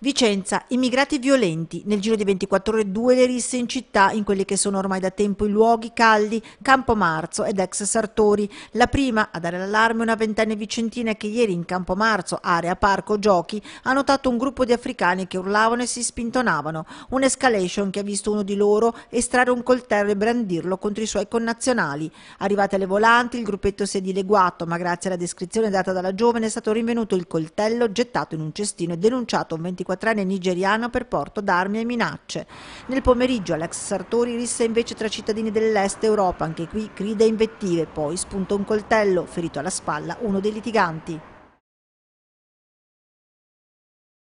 Vicenza, immigrati violenti. Nel giro di 24 ore due le risse in città, in quelli che sono ormai da tempo i luoghi caldi, Campo Marzo ed ex Sartori. La prima a dare l'allarme una ventenne vicentina che ieri in Campo Marzo, area parco giochi, ha notato un gruppo di africani che urlavano e si spintonavano. Un'escalation che ha visto uno di loro estrarre un coltello e brandirlo contro i suoi connazionali. Arrivate alle volanti, il gruppetto si è dileguato, ma grazie alla descrizione data dalla giovane è stato rinvenuto il coltello gettato in un cestino e denunciato un 24 24enne nigeriano per porto d'armi e minacce. Nel pomeriggio Alex Sartori risse invece tra cittadini dell'est Europa, anche qui grida invettive, poi spunta un coltello, ferito alla spalla uno dei litiganti.